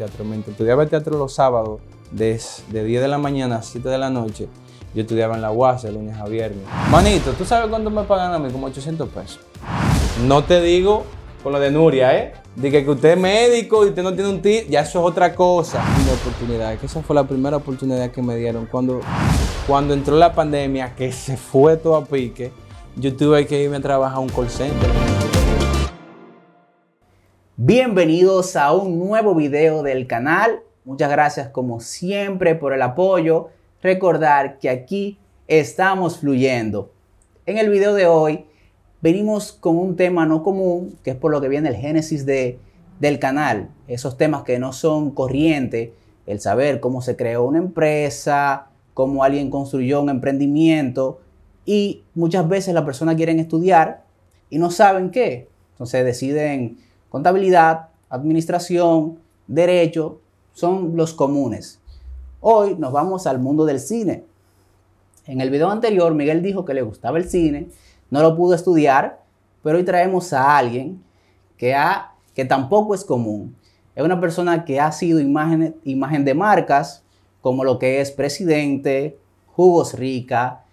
teatro. Mientras estudiaba teatro los sábados, de, 10 de la mañana a 7 de la noche, yo estudiaba en la UAS de lunes a viernes. Manito, ¿tú sabes cuánto me pagan a mí? Como 800 pesos. No te digo con lo de Nuria, ¿eh? De que, usted es médico y usted no tiene un ti ya eso es otra cosa. Una oportunidad, que esa fue la primera oportunidad que me dieron. Cuando, cuando entró la pandemia, que se fue todo a pique, yo tuve que irme a trabajar a un call center. Bienvenidos a un nuevo video del canal. Muchas gracias como siempre por el apoyo. Recordar que aquí estamos fluyendo. En el video de hoy venimos con un tema no común, que es por lo que viene el génesis de, del canal. Esos temas que no son corrientes, el saber cómo se creó una empresa, cómo alguien construyó un emprendimiento. Y muchas veces las personas quieren estudiar y no saben qué. Entonces deciden contabilidad, administración, derecho, son los comunes. Hoy nos vamos al mundo del cine. En el video anterior, Miguel dijo que le gustaba el cine, no lo pudo estudiar, pero hoy traemos a alguien que, ha, que tampoco es común. Es una persona que ha sido imagen, imagen de marcas como lo que es Presidente, Jugos Rica,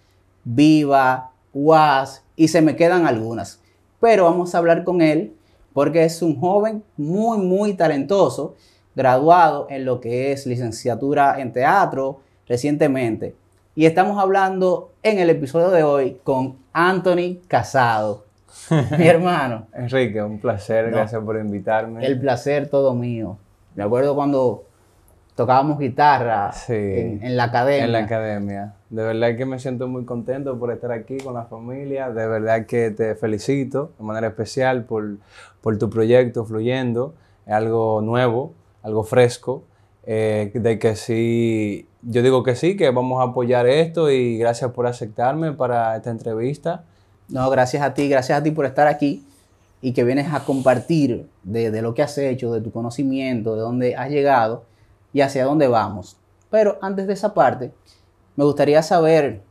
Viva, UAS y se me quedan algunas. Pero vamos a hablar con él porque es un joven muy, muy talentoso, graduado en lo que es licenciatura en teatro recientemente. Y estamos hablando en el episodio de hoy con Anthony Casado. Mi hermano. Enrique, un placer, gracias por invitarme. El placer todo mío. Me acuerdo cuando tocábamos guitarra en, la academia. En la academia. De verdad que me siento muy contento por estar aquí con la familia. De verdad que te felicito de manera especial por, tu proyecto fluyendo. Es algo nuevo, algo fresco. Eh, de que sí, yo digo que sí, que vamos a apoyar esto y gracias por aceptarme para esta entrevista. No, gracias a ti, gracias a ti por estar aquí y que vienes a compartir de lo que has hecho, de tu conocimiento, de dónde has llegado y hacia dónde vamos. Pero antes de esa parte, me gustaría saber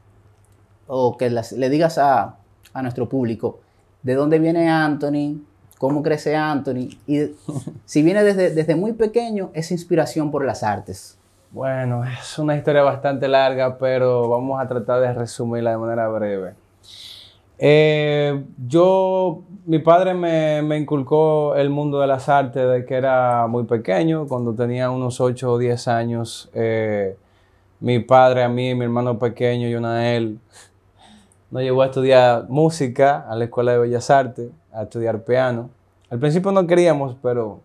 o que le digas a, nuestro público de dónde viene Anthony, cómo crece Anthony y si viene desde, desde muy pequeño, esa inspiración por las artes. Bueno, es una historia bastante larga, pero vamos a tratar de resumirla de manera breve. Eh, yo mi padre me, inculcó el mundo de las artes desde que era muy pequeño, cuando tenía unos 8 o 10 años. Eh, mi padre, a mí, mi hermano pequeño, y una de él, nos llevó a estudiar música a la Escuela de Bellas Artes, a estudiar piano. Al principio no queríamos, pero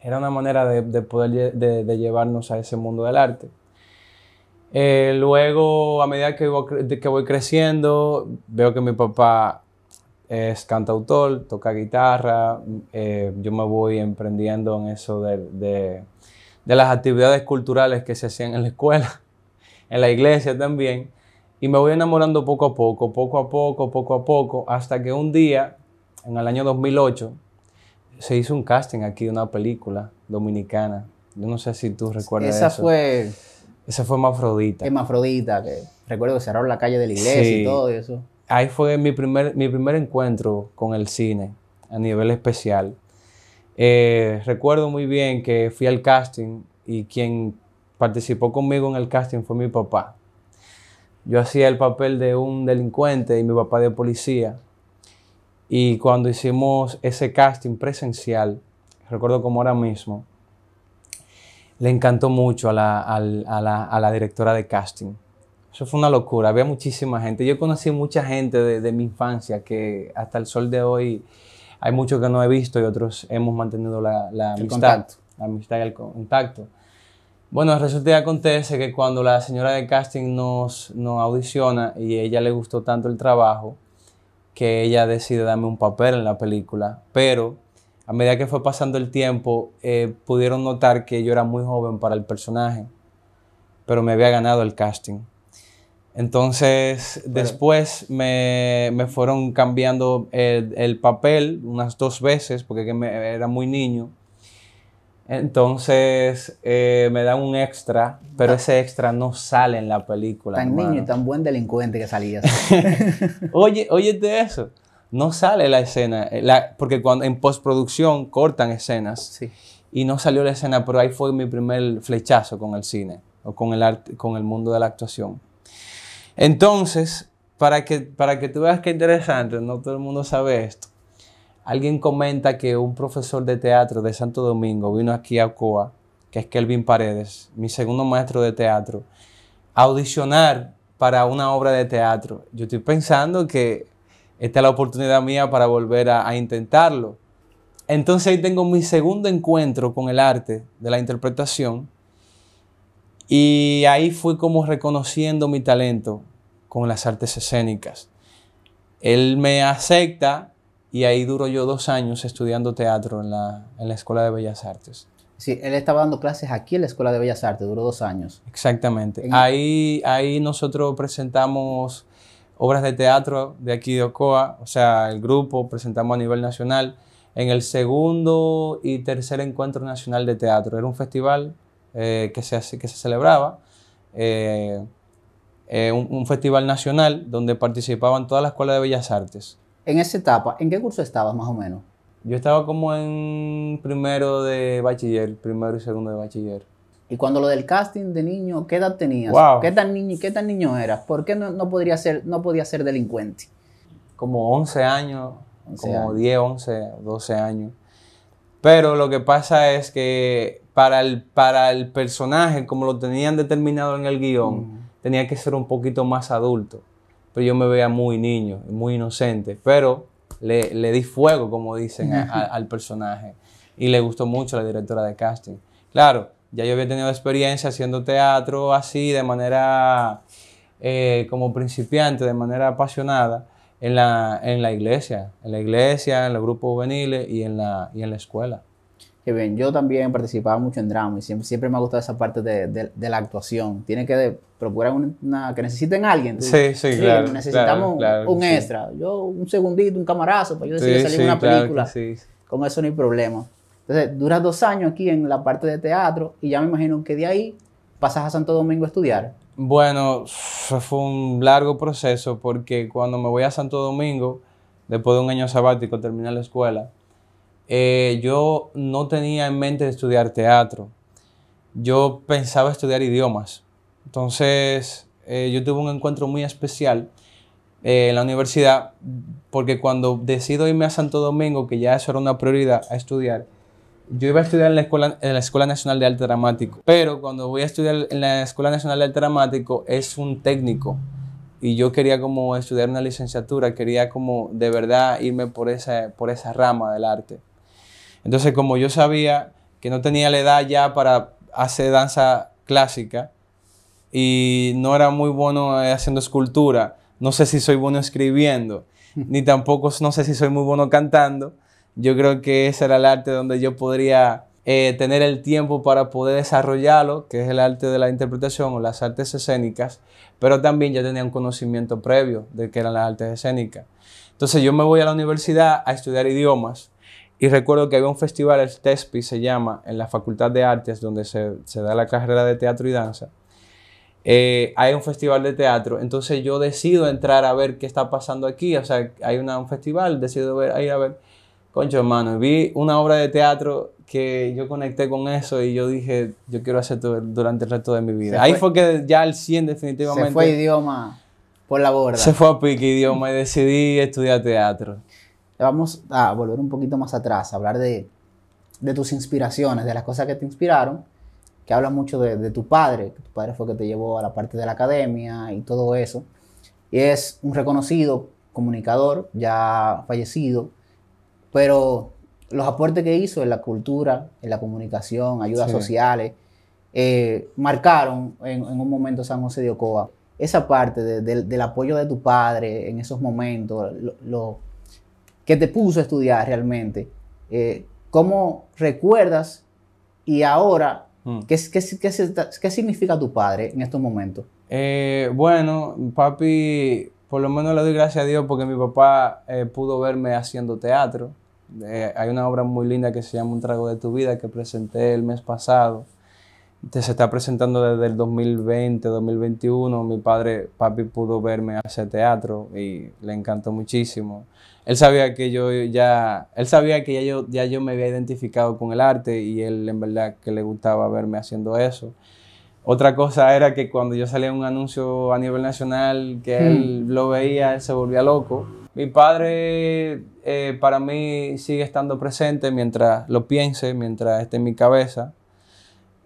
era una manera de, poder de, llevarnos a ese mundo del arte. Eh, luego, a medida que voy creciendo, veo que mi papá es cantautor, toca guitarra, eh, yo me voy emprendiendo en eso de, las actividades culturales que se hacían en la escuela, en la iglesia también, y me voy enamorando poco a poco, poco a poco, poco a poco, hasta que un día, en el año 2008, se hizo un casting aquí de una película dominicana. Yo no sé si tú recuerdas Esa fue... Esa fue Mafrodita. Mafrodita, que recuerdo que cerraron la calle de la iglesia y todo eso ahí fue mi primer, mi primer encuentro con el cine a nivel especial. Eh, recuerdo muy bien que fui al casting y quien participó conmigo en el casting fue mi papá. Yo hacía el papel de un delincuente y mi papá de policía. Y cuando hicimos ese casting presencial, recuerdo como ahora mismo, le encantó mucho a la directora de casting eso fue una locura, había muchísima gente. Yo conocí mucha gente de, mi infancia que hasta el sol de hoy hay muchos que no he visto y otros hemos mantenido la, amistad. La amistad y el contacto. Bueno, resulta que acontece que cuando la señora de casting nos, audiciona y a ella le gustó tanto el trabajo que ella decide darme un papel en la película, pero a medida que fue pasando el tiempo eh, pudieron notar que yo era muy joven para el personaje, pero me había ganado el casting. Entonces, después me, me, fueron cambiando el, papel unas dos veces porque era muy niño. Entonces, eh, me dan un extra, pero ese extra no sale en la película. Tan niño y tan buen delincuente que salías. oye, oye de eso. No sale la escena, eh, porque cuando en postproducción cortan escenas sí. y no salió la escena, pero ahí fue mi primer flechazo con el cine o con el arte, con el mundo de la actuación entonces, para que, para que tú veas qué interesante, no todo el mundo sabe esto. Alguien comenta que un profesor de teatro de Santo Domingo vino aquí a Coa, que es Kelvin Paredes, mi segundo maestro de teatro, a audicionar para una obra de teatro. Yo estoy pensando que esta es la oportunidad mía para volver a, a intentarlo. Entonces ahí tengo mi segundo encuentro con el arte de la interpretación y ahí fui como reconociendo mi talento con las artes escénicas. Él me acepta y ahí duro yo dos años estudiando teatro en la, Escuela de Bellas Artes. Sí, él estaba dando clases aquí en la Escuela de Bellas Artes, duró dos años. Exactamente. Ahí, ahí nosotros presentamos obras de teatro de aquí de Ocoa, o sea, el grupo presentamos a nivel nacional en el segundo y tercer encuentro nacional de teatro. Era un festival eh, que, se, que se celebraba, eh, eh, un, festival nacional donde participaban todas las escuelas de Bellas Artes. En esa etapa, ¿en qué curso estabas más o menos? Yo estaba como en primero de bachiller, primero y segundo de bachiller. Y cuando lo del casting de niño, ¿qué edad tenías? ¿Qué tan niño, qué tan niño eras? ¿Por qué no, no podría ser, no podía ser delincuente? Como 11 años, como años. 10, 11, 12 años. Pero lo que pasa es que para el, personaje, como lo tenían determinado en el guión, mm. tenía que ser un poquito más adulto. Pero pues yo me veía muy niño, muy inocente. Pero le, di fuego, como dicen, al personaje. Y le gustó mucho la directora de casting. Claro, ya yo había tenido experiencia haciendo teatro así, de manera eh, como principiante, de manera apasionada en la, en la iglesia, en la iglesia, en los grupos juveniles y en la, y en la escuela. Que bien, yo también participaba mucho en drama y siempre, siempre me ha gustado esa parte de, la actuación. Tiene que procurar una, que necesiten alguien. Sí, sí, Necesitamos un extra, yo un segundito, un camarazo para pues yo decir salir una película. Con eso no hay problema. Entonces, duras dos años aquí en la parte de teatro y ya me imagino que de ahí pasas a Santo Domingo a estudiar? Bueno, fue un largo proceso porque cuando me voy a Santo Domingo, después de un año sabático, terminé la escuela, eh, yo no tenía en mente estudiar teatro. Yo pensaba estudiar idiomas. Entonces, eh, yo tuve un encuentro muy especial eh, en la universidad porque cuando decido irme a Santo Domingo, que ya eso era una prioridad a estudiar, yo iba a estudiar en la, escuela, en la Escuela Nacional de Arte Dramático, pero cuando voy a estudiar en la Escuela Nacional de Arte Dramático es un técnico y yo quería como estudiar una licenciatura, quería como de verdad irme por esa, por esa rama del arte. Entonces como yo sabía que no tenía la edad ya para hacer danza clásica y no era muy bueno haciendo escultura, no sé si soy bueno escribiendo, ni tampoco no sé si soy muy bueno cantando, yo creo que ese era el arte donde yo podría eh, tener el tiempo para poder desarrollarlo, que es el arte de la interpretación o las artes escénicas, pero también ya tenía un conocimiento previo de qué eran las artes escénicas. Entonces yo me voy a la universidad a estudiar idiomas y recuerdo que había un festival, el TESPI se llama, en la Facultad de Artes, donde se, se da la carrera de teatro y danza. Eh, hay un festival de teatro, entonces yo decido entrar a ver qué está pasando aquí, o sea, hay un festival, decido ver, ir a ver Concho, hermano, vi una obra de teatro que yo conecté con eso y yo dije, yo quiero hacer todo durante el resto de mi vida. Ahí fue, que ya al 100 definitivamente... Se fue idioma por la borda. Se fue a pique idioma y decidí estudiar teatro. Vamos a volver un poquito más atrás, a hablar de, de tus inspiraciones, de las cosas que te inspiraron, que hablas mucho de, de tu padre, que tu padre fue que te llevó a la parte de la academia y todo eso. Y es un reconocido comunicador ya fallecido, pero los aportes que hizo en la cultura, en la comunicación, ayudas sociales, eh, marcaron en, un momento San José de Ocoa. Esa parte del apoyo de tu padre en esos momentos, lo, que te puso a estudiar realmente, eh, ¿cómo recuerdas y ahora mm. qué, significa tu padre en estos momentos? Eh, bueno, papi por lo menos le doy gracias a Dios porque mi papá eh, pudo verme haciendo teatro. Eh, hay una obra muy linda que se llama Un trago de tu vida que presenté el mes pasado. se está presentando desde el 2020, 2021. Mi padre, papi, pudo verme hacer teatro y le encantó muchísimo. Él sabía que yo ya, él sabía que ya yo, ya yo me había identificado con el arte y él en verdad que le gustaba verme haciendo eso. Otra cosa era que cuando yo salía un anuncio a nivel nacional que hmm. él lo veía, él se volvía loco. Mi padre eh, para mí sigue estando presente mientras lo piense, mientras esté en mi cabeza.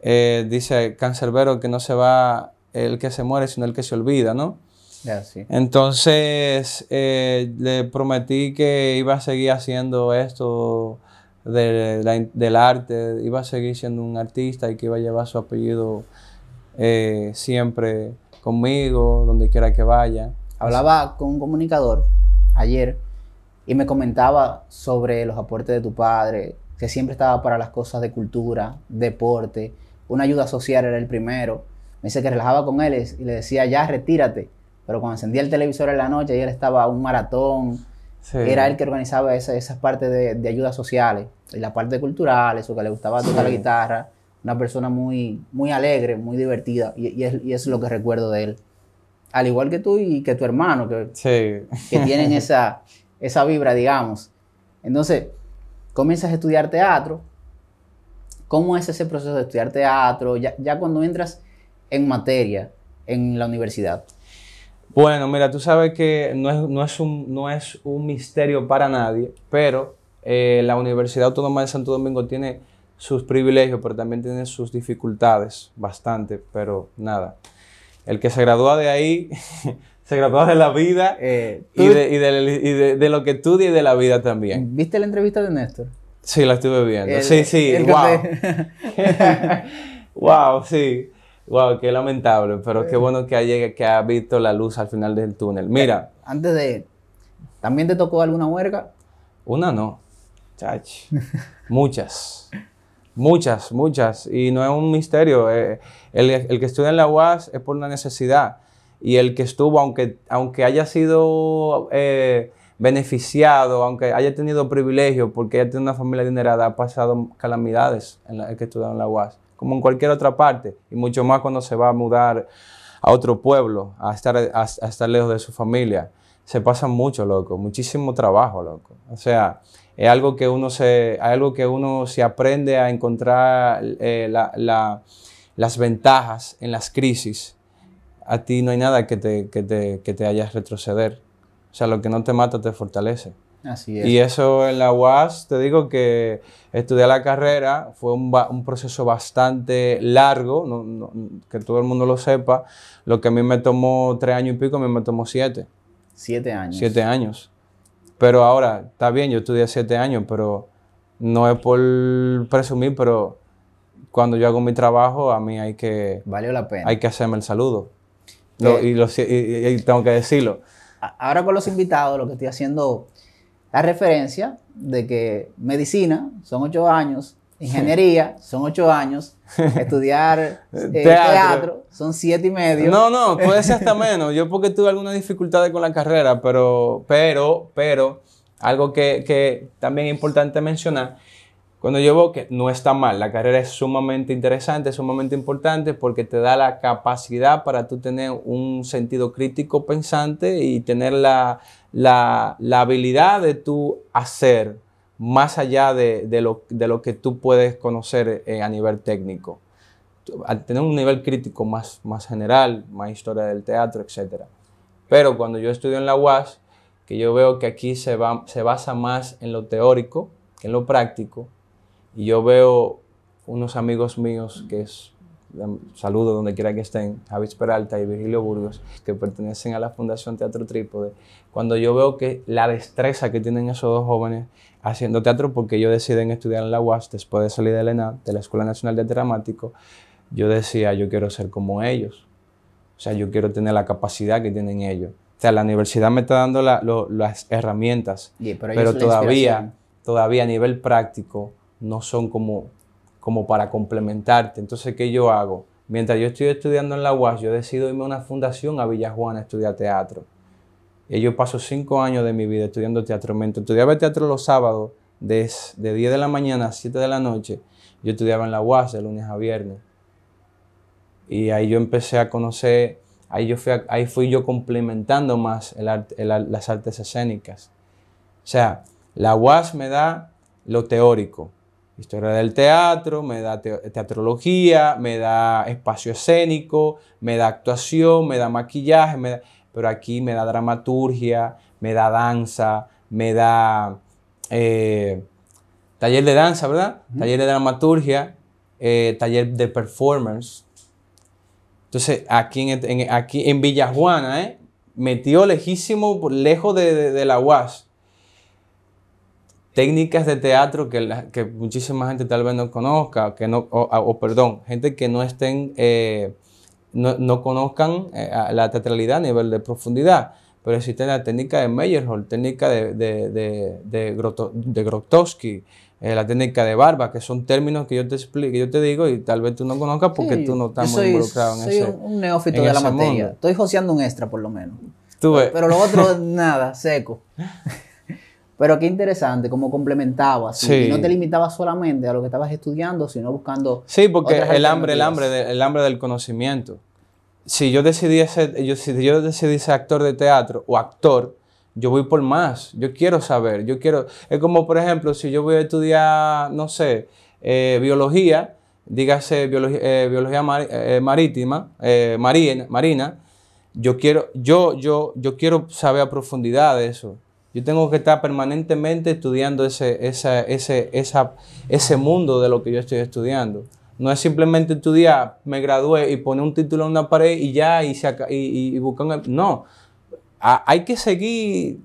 Eh, dice Cancerbero que no se va el que se muere, sino el que se olvida, ¿no? Entonces eh, le prometí que iba a seguir haciendo esto del arte, iba a seguir siendo un artista y que iba a llevar su apellido eh, siempre conmigo, donde quiera que vaya. Hablaba con un comunicador ayer y me comentaba sobre los aportes de tu padre, que siempre estaba para las cosas de cultura, deporte, una ayuda social era el primero. Me dice que relajaba con él y le decía, ya retírate. Pero cuando encendía el televisor en la noche, y él estaba un maratón. Era él que organizaba esas partes de, ayudas sociales y la parte cultural Eso que le gustaba tocar la guitarra una persona muy, muy alegre, muy divertida, y, es, lo que recuerdo de él. Al igual que tú y que tu hermano, que, sí. que tienen esa, esa vibra, digamos. Entonces, comienzas a estudiar teatro. ¿Cómo es ese proceso de estudiar teatro? Ya, cuando entras en materia en la universidad. Bueno, mira, tú sabes que no es, un, no es un misterio para nadie, pero eh, la Universidad Autónoma de Santo Domingo tiene sus privilegios, pero también tiene sus dificultades, bastante, pero nada. El que se gradúa de ahí, se gradúa de la vida eh, y, de, lo que estudia y de la vida también. ¿Viste la entrevista de Néstor? Sí, la estuve viendo. sí, sí, wow. wow, sí. Wow, qué lamentable, pero qué bueno que haya, ha visto la luz al final del túnel. Mira. Eh, antes de. ¿También te tocó alguna huerga? Una no. Chach. Muchas. Muchas, muchas. Y no es un misterio. Eh, el, que estudia en la UAS es por una necesidad. Y el que estuvo, aunque, aunque haya sido eh, beneficiado, aunque haya tenido privilegio, porque haya tenido una familia adinerada, ha pasado calamidades en la, el que estudia en la UAS, como en cualquier otra parte. Y mucho más cuando se va a mudar a otro pueblo, a estar, a estar lejos de su familia. Se pasa mucho, loco. Muchísimo trabajo, loco. O sea, es algo que uno se, algo que uno se aprende a encontrar eh, las ventajas en las crisis. A ti no hay nada que te, que te, hayas retroceder. O sea, lo que no te mata te fortalece. Así es. Y eso en la UAS, te digo que estudiar la carrera fue un, proceso bastante largo, que todo el mundo lo sepa. Lo que a mí me tomó tres años y pico, a mí me tomó siete. Siete años. Siete años. Pero ahora, está bien, yo estudié siete años, pero no es por presumir, pero cuando yo hago mi trabajo, a mí hay que... Valió la pena. Hay que hacerme el saludo. Eh, y, tengo que decirlo. Ahora con los invitados, lo que estoy haciendo, la referencia de que medicina son ocho años, ingeniería, son ocho años, estudiar eh, teatro. son siete y medio. No, no, puede ser hasta menos. Yo porque tuve algunas dificultades con la carrera, pero, pero, pero, algo que, también es importante mencionar, cuando yo veo que no está mal, la carrera es sumamente interesante, sumamente importante porque te da la capacidad para tú tener un sentido crítico pensante y tener la, la habilidad de tú hacer más allá de, lo, que tú puedes conocer eh, a nivel técnico. tener un nivel crítico más, más general, más historia del teatro, etcétera. Pero cuando yo estudio en la UAS, que yo veo que aquí se, va, se basa más en lo teórico que en lo práctico, y yo veo unos amigos míos que es saludo donde quiera que estén, Javis Peralta y Virgilio Burgos, que pertenecen a la Fundación Teatro Trípode, cuando yo veo que la destreza que tienen esos dos jóvenes haciendo teatro porque ellos deciden estudiar en la UAS después de salir de ENA, de la Escuela Nacional de Dramático. Yo decía, yo quiero ser como ellos. O sea, yo quiero tener la capacidad que tienen ellos. O sea, la universidad me está dando las herramientas, pero, todavía, todavía a nivel práctico no son como, como para complementarte. Entonces, ¿qué yo hago? Mientras yo estoy estudiando en la UAS, yo decido irme a una fundación a Villajuana a estudiar teatro yo paso cinco años de mi vida estudiando teatro. Mientras estudiaba teatro los sábados de, de 10 de la mañana a 7 de la noche. Yo estudiaba en la UAS de lunes a viernes. Y ahí yo empecé a conocer, ahí, yo fui, ahí fui yo complementando más las artes escénicas. O sea, la UAS me da lo teórico, historia del teatro, me da teatrología, me da espacio escénico, me da actuación, me da maquillaje, me da pero aquí me da dramaturgia, me da danza, me da eh, taller de danza, ¿verdad? Taller de dramaturgia, eh, taller de performance. Entonces, aquí este, en, aquí en Villajuana, ¿eh? metió lejísimo, lejos de, la UAS. Técnicas de teatro que, que muchísima gente tal vez no conozca, que no, o, perdón, gente que no estén eh, no, conozcan eh, la teatralidad a nivel de profundidad. Pero existe la técnica de Meyerhold, técnica de, de, de, Grotowski, eh, la técnica de barba, que son términos que yo te explico, yo te digo y tal vez tú no conozcas porque tú no estás muy involucrado en eso Yo Soy un neófito de la materia. Estoy joseando un extra por lo menos. Pero, pero lo otro, nada, seco. Pero qué interesante, cómo complementaba, sí. no te limitabas solamente a lo que estabas estudiando, sino buscando. Sí, porque el hambre, el hambre, el hambre del conocimiento. Si yo decidí ser, yo, si yo actor de teatro o actor, yo voy por más. Yo quiero saber. Yo quiero. Es como, por ejemplo, si yo voy a estudiar, no sé, eh, biología, dígase eh, biología, eh, marítima, marina, marina, yo quiero, yo, yo, yo quiero saber a profundidad de eso. Yo tengo que estar permanentemente estudiando ese, ese, ese mundo de lo que yo estoy estudiando. No es simplemente estudiar, me gradué y pone un título en una pared y ya, y, y, buscar No, hay que seguir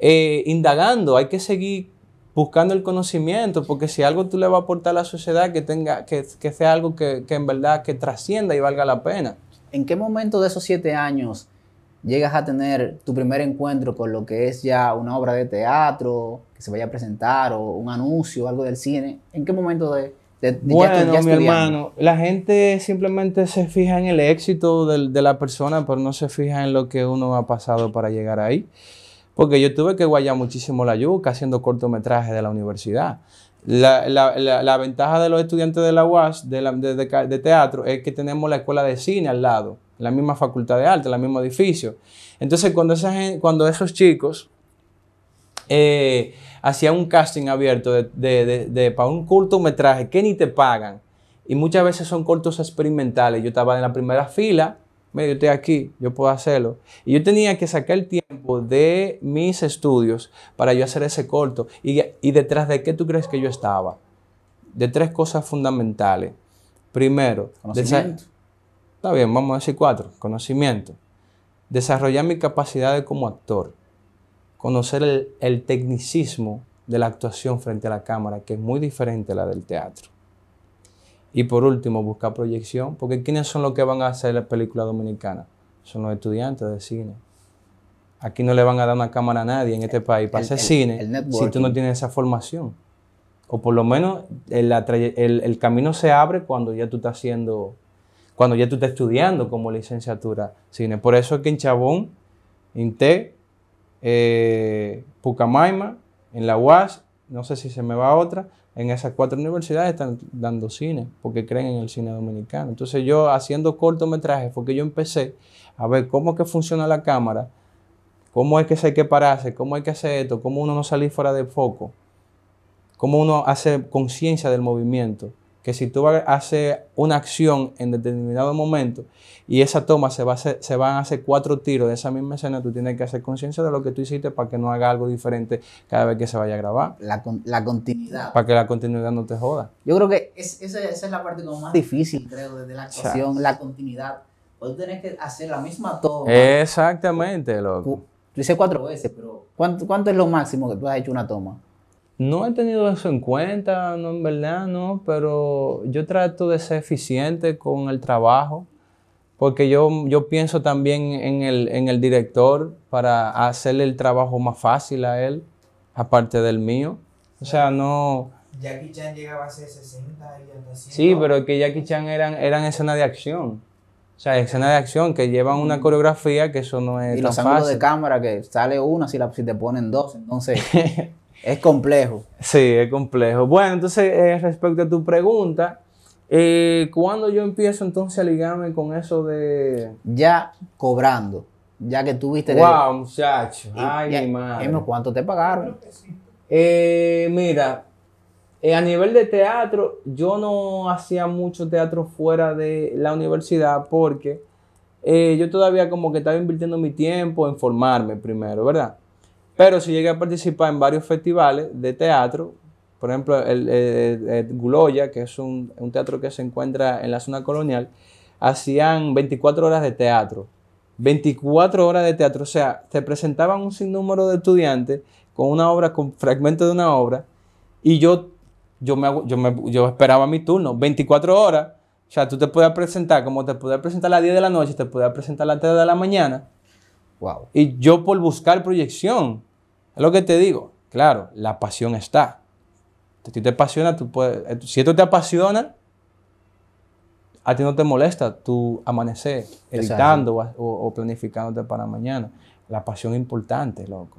eh, indagando, hay que seguir buscando el conocimiento, porque si algo tú le vas a aportar a la sociedad, que, tenga, que, que sea algo que, que, en verdad que trascienda y valga la pena. ¿En qué momento de esos siete años llegas a tener tu primer encuentro con lo que es ya una obra de teatro, que se vaya a presentar, o un anuncio, algo del cine, ¿en qué momento de, de, bueno, mi hermano, la gente simplemente se fija en el éxito de, la persona, pero no se fija en lo que uno ha pasado para llegar ahí. Porque yo tuve que guayar muchísimo la yuca haciendo cortometrajes de la universidad. La, ventaja de los estudiantes de la UAS, de, de teatro, es que tenemos la escuela de cine al lado la misma facultad de arte, el mismo edificio. Entonces, cuando, esos chicos eh, hacían un casting abierto de, para un cortometraje que ni te pagan, y muchas veces son cortos experimentales, yo estaba en la primera fila, medio estoy aquí, yo puedo hacerlo. Y yo tenía que sacar el tiempo de mis estudios para yo hacer ese corto. ¿Y, detrás de qué tú crees que yo estaba? De tres cosas fundamentales. Primero, conocimiento. Está bien, vamos a decir cuatro. Conocimiento. Desarrollar mi capacidad como actor. Conocer el, tecnicismo de la actuación frente a la cámara, que es muy diferente a la del teatro. Y por último, buscar proyección, porque ¿quiénes son los que van a hacer la película dominicana? Son los estudiantes de cine. Aquí no le van a dar una cámara a nadie en este país para hacer cine si tú no tienes esa formación. O por lo menos el, el camino se abre cuando ya tú estás haciendo cuando ya tú estás estudiando como licenciatura cine. Por eso es que en Chabón, en eh, Pucamaima, en la UAS, no sé si se me va a otra, en esas cuatro universidades están dando cine, porque creen en el cine dominicano. Entonces yo haciendo cortometrajes porque yo empecé a ver cómo es que funciona la cámara, cómo es que se hay que pararse, cómo hay que hacer esto, cómo uno no salir fuera de foco, cómo uno hace conciencia del movimiento que si tú haces una acción en determinado momento y esa toma se, va se van a hacer cuatro tiros de esa misma escena, tú tienes que hacer conciencia de lo que tú hiciste para que no haga algo diferente cada vez que se vaya a grabar. La, la continuidad. Para que la continuidad no te joda. Yo creo que esa, es la parte como más difícil, creo, desde la actuación, la continuidad. Porque tú tienes que hacer la misma toma. Exactamente, loco. Tú, hice cuatro veces, pero ¿cuánto, ¿cuánto es lo máximo que tú has hecho una toma? No he tenido eso en cuenta, no en verdad, no, pero yo trato de ser eficiente con el trabajo, porque yo, yo pienso también en el, en el director para hacerle el trabajo más fácil a él, aparte del mío. O sea, no... Jackie Chan llegaba a ser 60 y hasta Sí, pero que Jackie Chan eran, eran escena de acción. O sea, escena de acción que llevan una mm. coreografía que eso no es. Y los ángulos de cámara que sale una si, la, si te ponen dos. Entonces, Es complejo. Sí, es complejo. Bueno, entonces, eh, respecto a tu pregunta, eh, ¿cuándo yo empiezo entonces a ligarme con eso de...? Ya cobrando, ya que tuviste... ¡Wow, muchacho! ¡Ay, mi madre! ¿Cuánto te pagaron? Eh, mira, eh, a nivel de teatro, yo no hacía mucho teatro fuera de la universidad porque yo todavía como que estaba invirtiendo mi tiempo en formarme primero, ¿verdad? Pero si llegué a participar en varios festivales de teatro, por ejemplo, el, Guloya, que es un, teatro que se encuentra en la zona colonial, hacían 24 horas de teatro. 24 horas de teatro, o sea, te presentaban un sinnúmero de estudiantes con una obra, con fragmentos de una obra, y yo, yo, me, yo, esperaba mi turno, 24 horas, o sea, tú te podías presentar, como te podías presentar a las 10 de la noche, te podías presentar a las 3 de la mañana, wow. y yo por buscar proyección, es lo que te digo. Claro, la pasión está. Si te apasiona, tú eh, si esto te apasiona, a ti no te molesta tú amanecer editando o, planificándote para mañana. La pasión es importante, loco.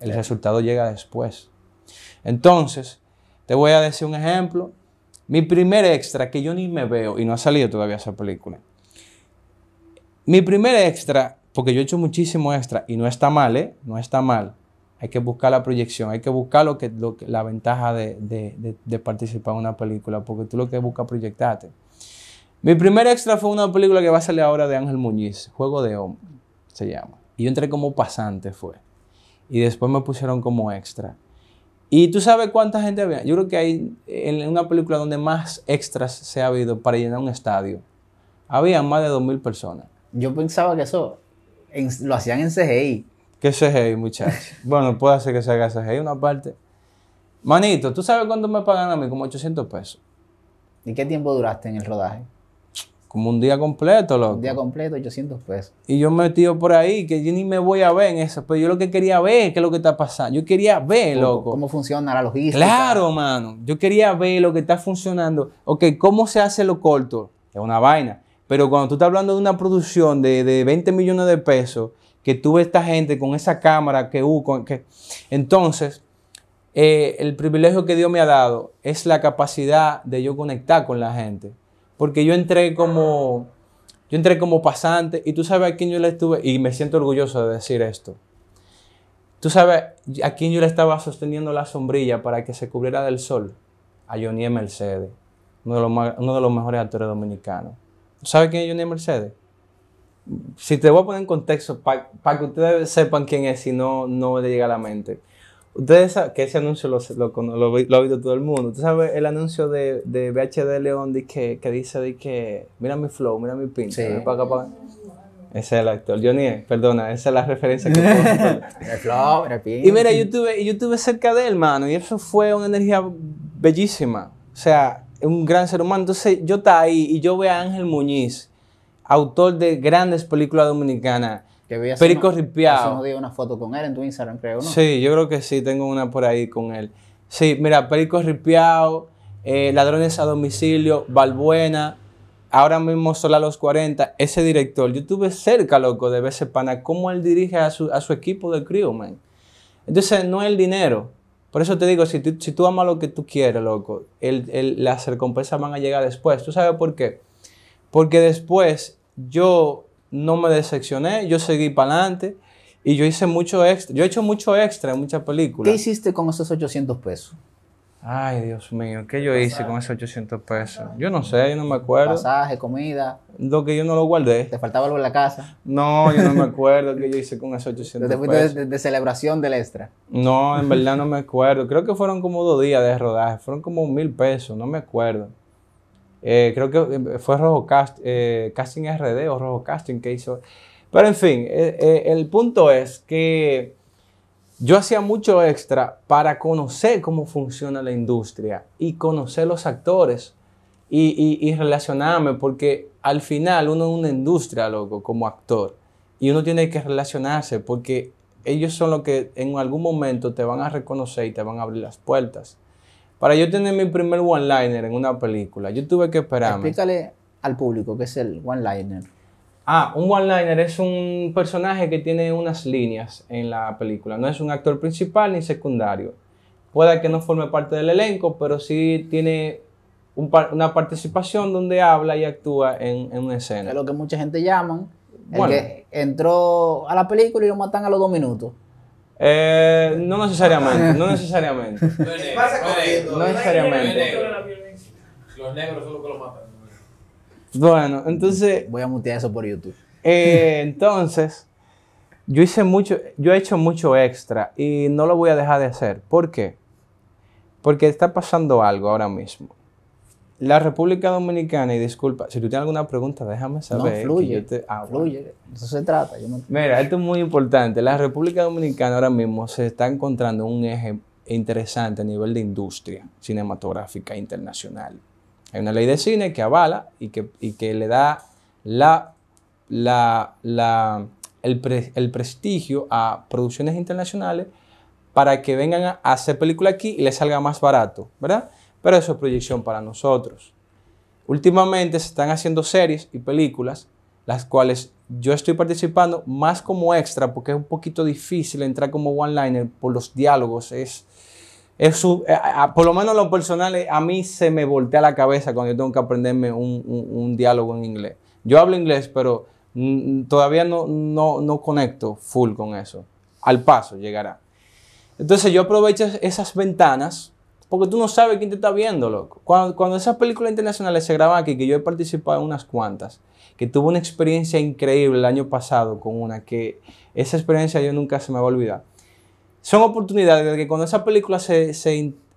El resultado llega después. Entonces, te voy a decir un ejemplo. Mi primer extra, que yo ni me veo y no ha salido todavía esa película. Mi primer extra porque yo he hecho muchísimo extra y no está mal, ¿eh? No está mal. Hay que buscar la proyección, hay que buscar lo que, la ventaja de, participar en una película, porque tú lo que buscas proyectarte. Mi primer extra fue una película que va a salir ahora de Ángel Muñiz, Juego de Hombre, se llama. Y yo entré como pasante, fue. Y después me pusieron como extra. Y tú sabes cuánta gente había. Yo creo que hay en una película donde más extras se ha habido para llenar un estadio. Había más de 2.000 personas. Yo pensaba que eso lo hacían en CGI. ¿Qué CGI, muchachos? bueno, puede hacer que se haga CGI una parte. Manito, ¿tú sabes cuánto me pagan a mí? Como 800 pesos. ¿Y qué tiempo duraste en el rodaje? Como un día completo, loco. Un día completo, 800 pesos. Y yo metido por ahí, que yo ni me voy a ver en eso, pero yo lo que quería ver qué es lo que está pasando. Yo quería ver, loco. Cómo funciona la logística. Claro, mano. Yo quería ver lo que está funcionando. Ok, ¿cómo se hace lo corto? Es una vaina. Pero cuando tú estás hablando de una producción de, 20 millones de pesos, que tuve esta gente con esa cámara que... hubo. Uh, que entonces, eh, el privilegio que Dios me ha dado es la capacidad de yo conectar con la gente. Porque yo entré como... Yo entré como pasante y tú sabes a quién yo le estuve, y me siento orgulloso de decir esto. Tú sabes a quién yo le estaba sosteniendo la sombrilla para que se cubriera del sol. A Johnny Mercedes, de uno de los mejores actores dominicanos sabe quién es Johnny Mercedes? Si te voy a poner en contexto, para que ustedes sepan quién es, si no, no le llega a la mente. Ustedes saben que ese anuncio lo, lo, lo, ha visto todo el mundo. usted sabe el anuncio de, de BHD León de que, que, dice de que mira mi flow, mira mi pinta. Ese es el actor. Johnny, perdona, esa es la referencia que flow, Y mira, yo YouTube yo cerca de él, mano, y eso fue una energía bellísima. O sea, un gran ser humano. Entonces yo está ahí y yo veo a Ángel Muñiz, autor de grandes películas dominicanas. Que vi hace Perico Ripiao. una foto con él en tu Instagram, creo, ¿no? Sí, yo creo que sí, tengo una por ahí con él. Sí, mira, Perico Ripiao, eh, Ladrones a Domicilio, Balbuena, ahora mismo Sola a los 40, ese director, yo estuve cerca, loco, de ese pana, cómo él dirige a su, a su equipo de crew, man. Entonces, no es el dinero, por eso te digo, si, tú, si tú amas lo que tú quieres, loco, las recompensas van a llegar después. ¿Tú sabes por qué? Porque después yo no me decepcioné, yo seguí para adelante y yo hice mucho extra. Yo he hecho mucho extra en muchas películas. ¿Qué hiciste con esos 800 pesos? Ay, Dios mío, ¿qué yo hice con esos 800 pesos? Yo no sé, yo no me acuerdo. Pasaje, comida. Lo que yo no lo guardé. ¿Te faltaba algo en la casa? No, yo no me acuerdo qué yo hice con esos 800 ¿Te fuiste De, celebración del extra? No, en verdad no me acuerdo. Creo que fueron como dos días de rodaje, fueron como mil pesos, no me acuerdo. Eh, creo que eh, fue Rojo Cast, eh, Casting RD o Rojo Casting que hizo. Pero en fin, eh, el punto es que yo hacía mucho extra para conocer cómo funciona la industria y conocer los actores y, relacionarme, porque al final uno es una industria, loco, como actor. Y uno tiene que relacionarse porque ellos son los que en algún momento te van a reconocer y te van a abrir las puertas. Para yo tener mi primer one-liner en una película, yo tuve que esperarme. Explícale al público qué es el one-liner. Ah, un one-liner es un personaje que tiene unas líneas en la película. No es un actor principal ni secundario. Puede que no forme parte del elenco, pero sí tiene una participación donde habla y actúa en, una escena. Es lo que mucha gente llama El que entró a la película y lo matan a los dos minutos. Eh, no necesariamente, no necesariamente. no necesariamente. Los negros son los que lo matan. Bueno, entonces. Voy a mutear eso por YouTube. Eh, entonces, yo hice mucho, yo he hecho mucho extra y no lo voy a dejar de hacer. ¿Por qué? Porque está pasando algo ahora mismo. La República Dominicana, y disculpa, si tú tienes alguna pregunta, déjame saber. No, fluye, ah, fluye, eso se trata. Mira, esto es muy importante. La República Dominicana ahora mismo se está encontrando un eje interesante a nivel de industria cinematográfica internacional. Hay una ley de cine que avala y que, le da el, prestigio a producciones internacionales para que vengan a hacer película aquí y les salga más barato, ¿verdad? Pero eso es proyección para nosotros. Últimamente se están haciendo series y películas, las cuales yo estoy participando más como extra, porque es un poquito difícil entrar como one-liner por los diálogos, es eh, por lo menos lo personal, eh, a mí se me voltea la cabeza cuando yo tengo que aprenderme un, un, diálogo en inglés. Yo hablo inglés, pero todavía no, no, no, conecto full con eso. Al paso llegará. Entonces yo aprovecho esas ventanas porque tú no sabes quién te está viendo, Cuando, cuando esas películas internacionales se graban aquí, que yo he participado en unas cuantas, que tuve una experiencia increíble el año pasado con una, que esa experiencia yo nunca se me va a olvidar son oportunidades de que cuando esas películas se,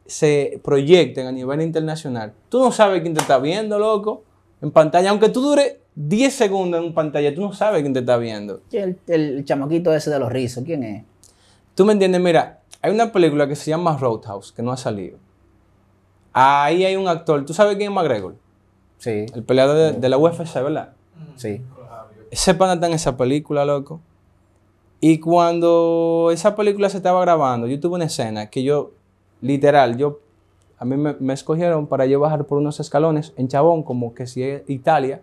se, proyecten a nivel internacional, tú no sabes quién te está viendo, loco, en pantalla, aunque tú dure 10 segundos en pantalla, tú no sabes quién te está viendo. El, el chamaquito ese de los rizos, ¿quién es? Tú me entiendes, mira, hay una película que se llama Roadhouse, que no ha salido. Ahí hay un actor, ¿tú sabes quién es McGregor? Sí. El peleador de, la UFC, ¿verdad? Sí. Ese pana está en esa película, loco. Y cuando esa película se estaba grabando, yo tuve una escena que yo, literal, yo, a mí me, escogieron para yo bajar por unos escalones en Chabón, como que si es Italia,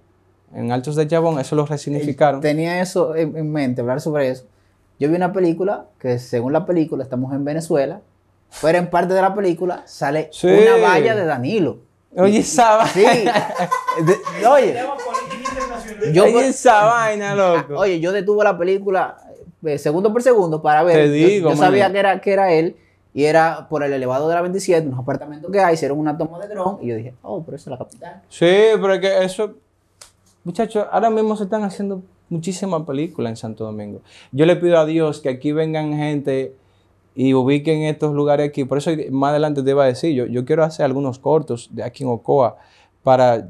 en Altos de Chabón, eso lo resignificaron. Tenía eso en mente, hablar sobre eso. Yo vi una película que, según la película, estamos en Venezuela, pero en parte de la película sale una valla de Danilo. Oye, esa vaina. Sí. oye. Yo, oye, esa vaina, loco. Oye, yo detuve la película segundo por segundo para ver. digo, yo, sabía que era, que era él y era por el elevado de la 27, unos apartamentos que hay, hicieron una toma de dron y yo dije, oh, pero eso es la capital. Sí, pero es que eso, muchachos, ahora mismo se están haciendo muchísimas películas en Santo Domingo. Yo le pido a Dios que aquí vengan gente y ubiquen estos lugares aquí. Por eso más adelante te iba a decir, yo, yo quiero hacer algunos cortos de aquí en Ocoa para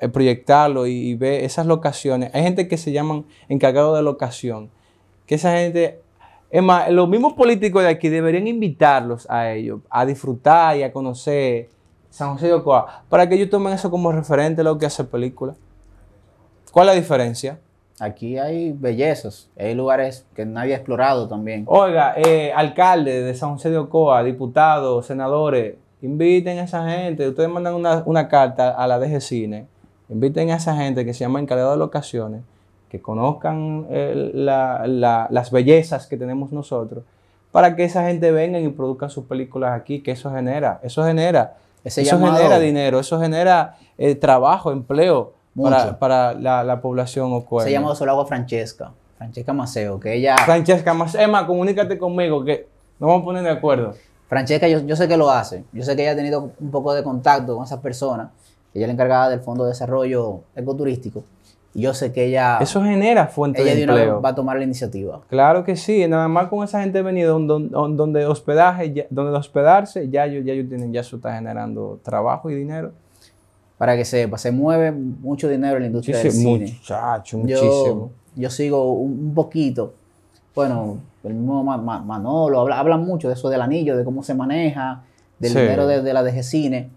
eh, proyectarlo y, ver esas locaciones. Hay gente que se llaman encargado de locación que esa gente, es más, los mismos políticos de aquí deberían invitarlos a ellos a disfrutar y a conocer San José de Ocoa, para que ellos tomen eso como referente lo que hace película. ¿Cuál es la diferencia? Aquí hay bellezas, hay lugares que nadie ha explorado también. Oiga, eh, alcalde de San José de Ocoa, diputados, senadores, inviten a esa gente. Ustedes mandan una, carta a la DG Cine, inviten a esa gente que se llama encargado de locaciones que conozcan eh, las bellezas que tenemos nosotros, para que esa gente venga y produzca sus películas aquí, que eso genera, eso genera, eso genera dinero, eso genera eh, trabajo, empleo para, la, población ocuera. Se llama Solagua Francesca, Francesca Maceo, que ella... Francesca Maceo, Emma, comunícate conmigo, que nos vamos a poner de acuerdo. Francesca, yo, yo sé que lo hace, yo sé que ella ha tenido un poco de contacto con esas personas, ella es la encargada del Fondo de Desarrollo Ecoturístico yo sé que ella... Eso genera fuente de empleo. Ella va a tomar la iniciativa. Claro que sí, nada más con esa gente venida donde, hospedaje, donde hospedarse, ya yo, ya ya eso está generando trabajo y dinero. Para que sepa, se mueve mucho dinero en la industria del cine. Muchacho, muchísimo. Yo, sigo un poquito, bueno, el mismo Manolo, habla, hablan mucho de eso del anillo, de cómo se maneja, del dinero de, la DG Cine.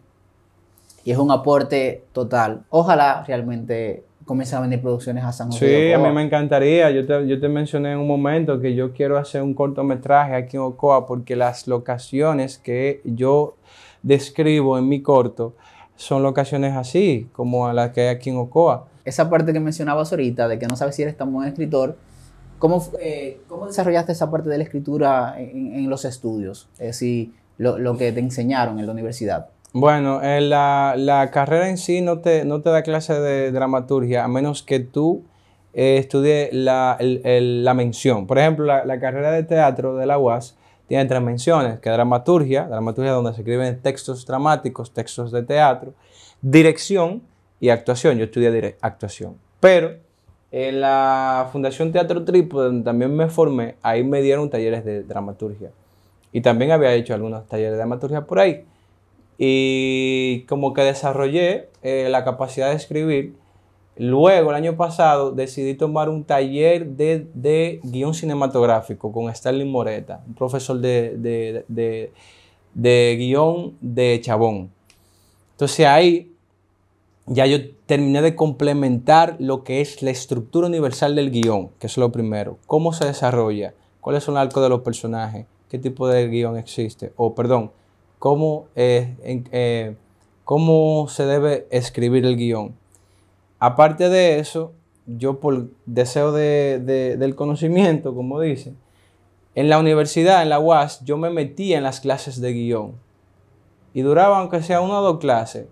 Y es un aporte total. Ojalá realmente comenzar a venir producciones a San José. Sí, a mí me encantaría. Yo te, mencioné en un momento que yo quiero hacer un cortometraje aquí en Ocoa porque las locaciones que yo describo en mi corto son locaciones así, como las que hay aquí en Ocoa. Esa parte que mencionabas ahorita, de que no sabes si eres tan buen escritor, ¿cómo, eh, desarrollaste esa parte de la escritura en, los estudios? Es decir, lo que te enseñaron en la universidad. Bueno, la, carrera en sí no te, no te da clase de dramaturgia, a menos que tú estudie eh, estudies la, mención. Por ejemplo, la, carrera de teatro de la UAS tiene tres menciones, que dramaturgia, dramaturgia donde se escriben textos dramáticos, textos de teatro, dirección y actuación. Yo estudié actuación. Pero en la Fundación Teatro Tripo, donde también me formé, ahí me dieron talleres de dramaturgia. Y también había hecho algunos talleres de dramaturgia por ahí y como que desarrollé eh, la capacidad de escribir. Luego, el año pasado, decidí tomar un taller de, guión cinematográfico con Stanley Moreta, un profesor de, de guión de Chabón. Entonces ahí ya yo terminé de complementar lo que es la estructura universal del guión, que es lo primero, cómo se desarrolla, cuáles son los arco de los personajes, qué tipo de guión existe, o perdón, cómo, eh, eh, cómo se debe escribir el guión. Aparte de eso, yo por deseo de, del conocimiento, como dicen, en la universidad, en la UAS, yo me metía en las clases de guión. Y duraba, aunque sea una o dos clases,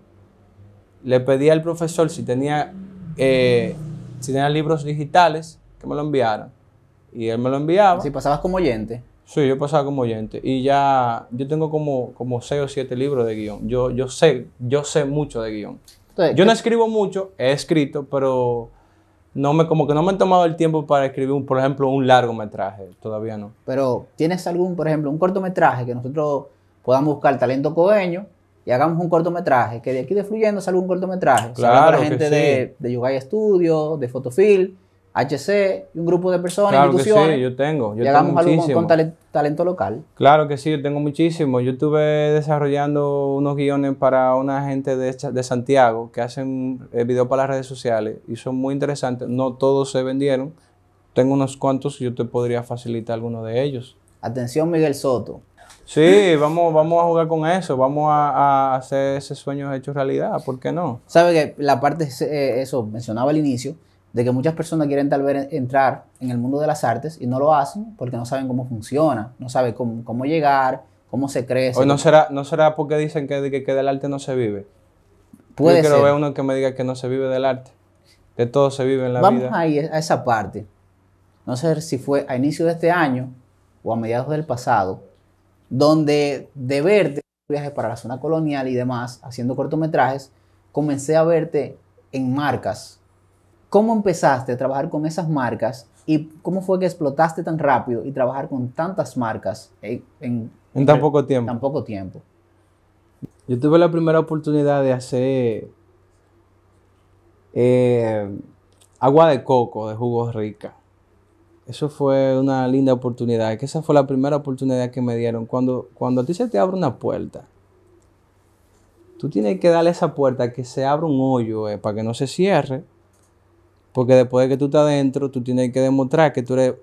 le pedía al profesor si tenía, eh, si tenía libros digitales, que me lo enviaran. Y él me lo enviaba. Si pasabas como oyente. Sí, yo pasaba como oyente y ya yo tengo como, como 6 o 7 libros de guión. Yo, yo, sé, yo sé mucho de guión. yo no escribo mucho, he escrito, pero no me, como que no me han tomado el tiempo para escribir, un, por ejemplo, un largometraje, todavía no. Pero, ¿tienes algún, por ejemplo, un cortometraje que nosotros podamos buscar talento coeño y hagamos un cortometraje? Que de aquí de Fluyendo salga un cortometraje. Claro, la gente de, de Yugaya de Fotofilm, HC y un grupo de personas, claro Que sí, yo tengo. Yo tengo muchísimo. con, talento, local. Claro que sí, yo tengo muchísimo. Yo estuve desarrollando unos guiones para una gente de, de Santiago que hacen eh, videos para las redes sociales y son muy interesantes. No todos se vendieron. Tengo unos cuantos y yo te podría facilitar algunos de ellos. Atención, Miguel Soto. Sí, vamos, vamos a jugar con eso, vamos a, hacer ese sueño hecho realidad, ¿por qué no? Sabe que la parte, eh, eso mencionaba al inicio, de que muchas personas quieren tal vez entrar en el mundo de las artes y no lo hacen porque no saben cómo funciona, no saben cómo, llegar, cómo se crece. O no será, no será porque dicen que, que, del arte no se vive. Puede Yo quiero uno que me diga que no se vive del arte, que todo se vive en la vida. Vamos a esa parte. No sé si fue a inicio de este año o a mediados del pasado, donde de verte viajes para la zona colonial y demás, haciendo cortometrajes, comencé a verte en marcas ¿Cómo empezaste a trabajar con esas marcas y cómo fue que explotaste tan rápido y trabajar con tantas marcas en, tan poco tiempo? Yo tuve la primera oportunidad de hacer eh, agua de coco de jugos rica. Eso fue una linda oportunidad, que esa fue la primera oportunidad que me dieron. Cuando, cuando a ti se te abre una puerta, tú tienes que darle esa puerta que se abra un hoyo eh, para que no se cierre porque después de que tú estás adentro, tú tienes que demostrar que tú eres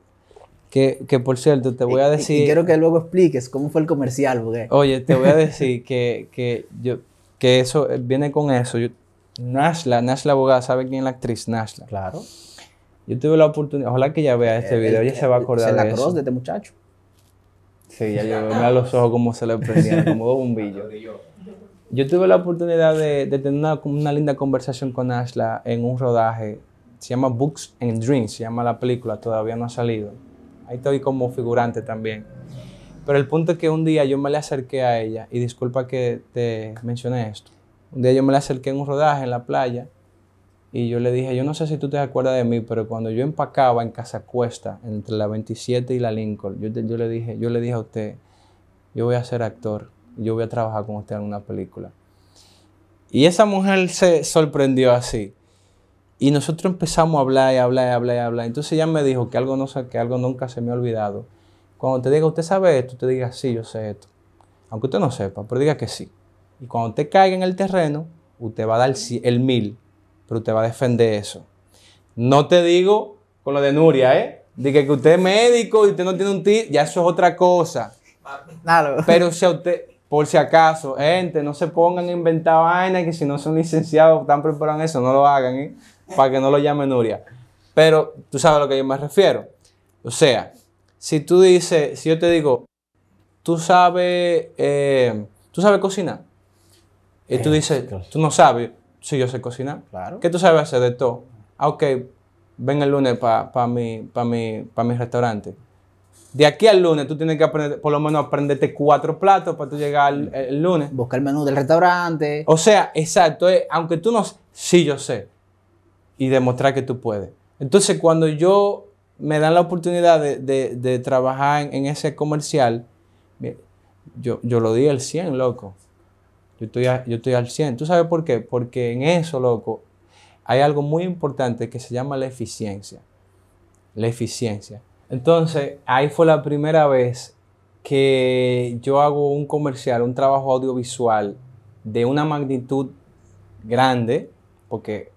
que, por cierto, te voy a decir. quiero que luego expliques cómo fue el comercial, porque. Oye, te voy a decir que, yo, que eso eh, viene con eso. Yo, Nashla, Nashla abogada, ¿sabe quién es la actriz? Nashla. Claro. Yo tuve la oportunidad, ojalá que ya vea eh, este eh, video, se va a acordar se la de de este muchacho. Sí, ya yo veo, los ojos como se le prendía, como dos bombillos. Yo tuve la oportunidad de, tener una, una linda conversación con Nashla en un rodaje se llama Books and Dreams, se llama la película, todavía no ha salido. Ahí estoy como figurante también. Pero el punto es que un día yo me le acerqué a ella, y disculpa que te mencioné esto. Un día yo me le acerqué en un rodaje en la playa y yo le dije, yo no sé si tú te acuerdas de mí, pero cuando yo empacaba en Casa Cuesta, entre la 27 y la Lincoln, yo, le, dije, yo le dije a usted, yo voy a ser actor, yo voy a trabajar con usted en una película. Y esa mujer se sorprendió así. Y nosotros empezamos a hablar y hablar y hablar y hablar. Entonces ella me dijo que algo, no, que algo nunca se me ha olvidado. Cuando te diga, usted sabe esto, usted diga, sí, yo sé esto. Aunque usted no sepa, pero diga que sí. Y cuando te caiga en el terreno, usted va a dar el mil, pero usted va a defender eso. No te digo con lo de Nuria, ¿eh? Dice que usted es médico y usted no tiene un título, ya eso es otra cosa. Pero si a usted, por si acaso, gente, no se pongan a inventar vainas que si no son licenciados, están preparados eso, no lo hagan, ¿eh? para que no lo llame Nuria. Pero tú sabes a lo que yo me refiero. O sea, si tú dices, si yo te digo, tú sabes, eh, tú sabes cocinar. Y tú eh, dices, tú no sabes, si yo sé cocinar. Claro. ¿Qué tú sabes hacer de todo? Ah, ok, ven el lunes para pa mi, pa mi, mi restaurante. De aquí al lunes tú tienes que aprender, por lo menos aprenderte cuatro platos para tú llegar el, lunes. Buscar el menú del restaurante. O sea, exacto, eh, aunque tú no, sí yo sé, y demostrar que tú puedes. Entonces, cuando yo me dan la oportunidad de, trabajar en, ese comercial, yo, lo di al 100, loco. Yo estoy, yo estoy al 100. ¿Tú sabes por qué? Porque en eso, loco, hay algo muy importante que se llama la eficiencia. La eficiencia. Entonces, ahí fue la primera vez que yo hago un comercial, un trabajo audiovisual de una magnitud grande, porque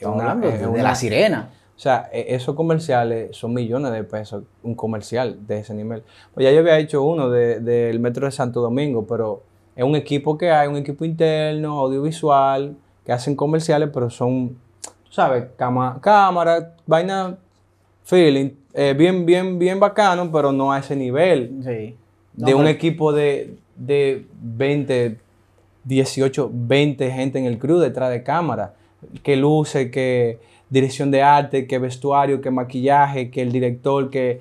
de la sirena. O sea, e, esos comerciales son millones de pesos, un comercial de ese nivel. Pues ya yo había hecho uno del Metro de Santo Domingo, pero es un equipo que hay, un equipo interno, audiovisual, que hacen comerciales, pero son, tú sabes, cama, cámara, vaina, feeling, eh, bien, bien, bien bacano, pero no a ese nivel sí. de un equipo de, 20, 18, 20 gente en el crew detrás de cámara qué luces? qué dirección de arte, qué vestuario, qué maquillaje, qué el director, qué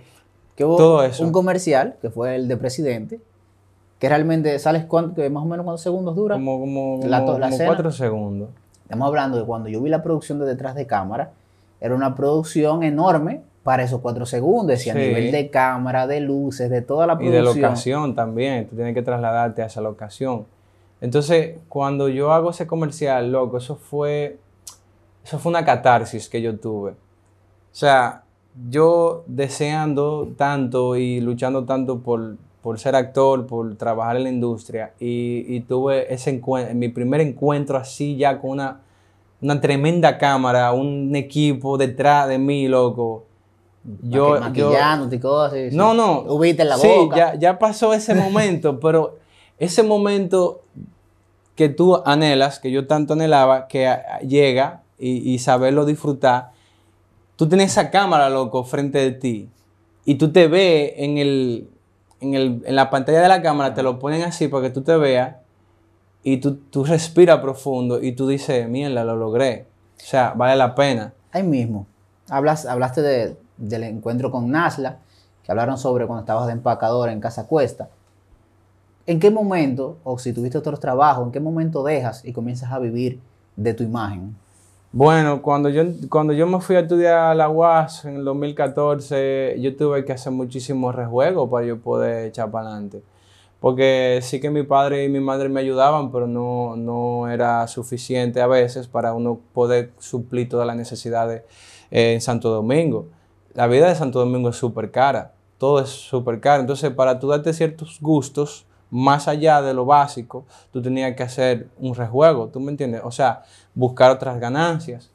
que todo eso. Un comercial, que fue el de presidente, que realmente sales cuánto, más o menos cuántos segundos dura. Como, como, cuatro segundos. Estamos hablando de cuando yo vi la producción de detrás de cámara, era una producción enorme para esos cuatro segundos, y a nivel de cámara, de luces, de toda la producción. Y de locación también, tú tienes que trasladarte a esa locación. Entonces, cuando yo hago ese comercial, loco, eso fue eso fue una catarsis que yo tuve. O sea, yo deseando tanto y luchando tanto por, ser actor, por trabajar en la industria, y, tuve ese encuentro, mi primer encuentro así ya con una, tremenda cámara, un equipo detrás de mí, loco. Yo, cosas. no, no. la boca. ya, ya pasó ese momento, pero ese momento que tú anhelas, que yo tanto anhelaba, que llega y, saberlo disfrutar, tú tienes esa cámara, loco, frente de ti y tú te ves en, en, la pantalla de la cámara, te lo ponen así para que tú te veas y tú, tú respiras profundo y tú dices, mierda, lo logré. O sea, vale la pena. Ahí mismo. Hablas, hablaste del encuentro con Nasla, que hablaron sobre cuando estabas de empacadora en Casa Cuesta. ¿En qué momento, o si tuviste otros trabajos, en qué momento dejas y comienzas a vivir de tu imagen? Bueno, cuando yo, cuando yo me fui a estudiar a la UAS en el 2014, yo tuve que hacer muchísimos rejuegos para yo poder echar para adelante. Porque sí que mi padre y mi madre me ayudaban, pero no, no era suficiente a veces para uno poder suplir todas las necesidades eh, en Santo Domingo. La vida de Santo Domingo es súper cara, todo es súper caro. Entonces, para tú darte ciertos gustos, más allá de lo básico, tú tenías que hacer un rejuego, ¿tú me entiendes? O sea, buscar otras ganancias.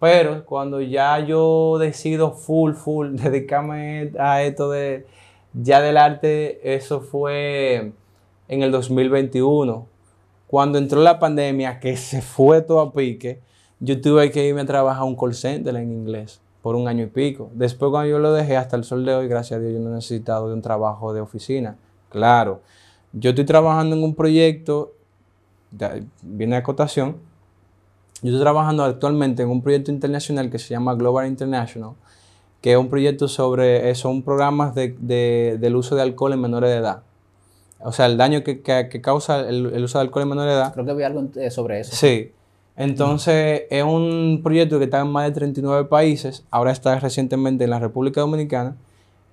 Pero cuando ya yo decido full, full, dedicarme a esto de ya del arte, eso fue en el 2021. Cuando entró la pandemia, que se fue todo a pique, yo tuve que irme a trabajar a un call center en inglés por un año y pico. Después cuando yo lo dejé hasta el sol de hoy, gracias a Dios, yo no he necesitado de un trabajo de oficina. Claro, yo estoy trabajando en un proyecto, viene a cotación, yo estoy trabajando actualmente en un proyecto internacional que se llama Global International, que es un proyecto sobre, son programas de, del uso de alcohol en menores de edad. O sea, el daño que, que, causa el, el, uso de alcohol en menores de edad. Creo que vi algo eh, sobre eso. Sí. Entonces, es un proyecto que está en más de 39 países, ahora está recientemente en la República Dominicana,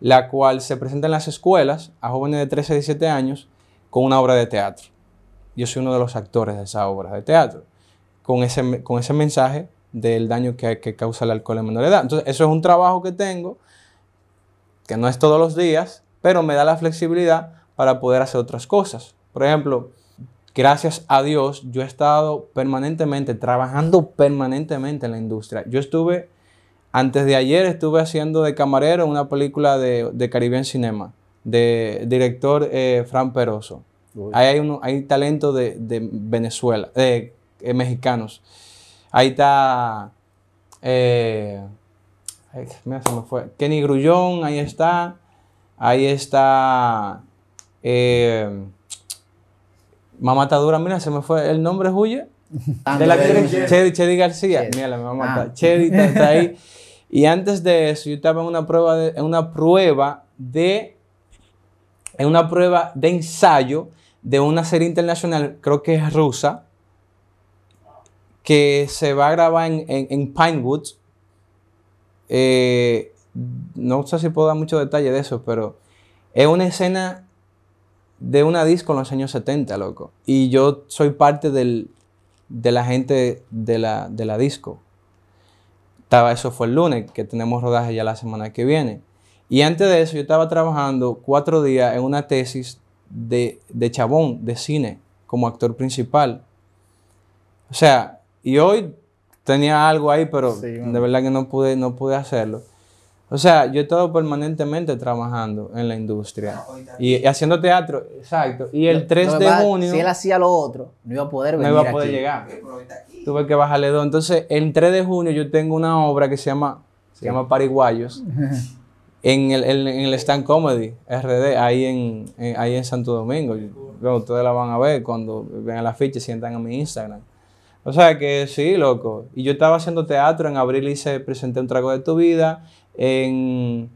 la cual se presenta en las escuelas a jóvenes de 13 a 17 años con una obra de teatro. Yo soy uno de los actores de esa obra de teatro con ese, con ese mensaje del daño que, que causa el alcohol en menor edad. Entonces, eso es un trabajo que tengo, que no es todos los días, pero me da la flexibilidad para poder hacer otras cosas. Por ejemplo, gracias a Dios, yo he estado permanentemente, trabajando permanentemente en la industria. Yo estuve, antes de ayer, estuve haciendo de camarero una película de, de en Cinema, de director eh, Fran Peroso. Ahí hay, hay talento de, de Venezuela, de eh, mexicanos. Ahí está. Eh, se me fue. Kenny Grullón, ahí está. Ahí está. Eh, Mamatadura, mira, se me fue. ¿El nombre Juye ah, De la Chedi, García. Ah. Chedi Y antes de eso, yo estaba en una prueba de, en una prueba de. En una prueba de ensayo de una serie internacional, creo que es rusa, que se va a grabar en, en, Pinewood. Eh, no sé si puedo dar mucho detalle de eso, pero es una escena de una disco en los años 70, loco. Y yo soy parte de la gente de la, de la disco. Estaba, eso fue el lunes, que tenemos rodaje ya la semana que viene. Y antes de eso yo estaba trabajando cuatro días en una tesis de, de Chabón, de cine, como actor principal. O sea, y hoy tenía algo ahí, pero de verdad que no pude, no pude hacerlo. O sea, yo he estado permanentemente trabajando en la industria y, haciendo teatro, exacto. Y el 3 de junio. Si él hacía lo otro, no iba a poder venir. No iba a poder llegar. Tuve que bajarle dos. Entonces, el 3 de junio yo tengo una obra que se llama, llama Pariguayos en, el, en, Stand Comedy RD, ahí en, ahí en Santo Domingo. ustedes la van a ver cuando vean la ficha y sientan a mi Instagram. O sea que sí, loco. Y yo estaba haciendo teatro, en abril hice, presenté Un trago de tu vida, en,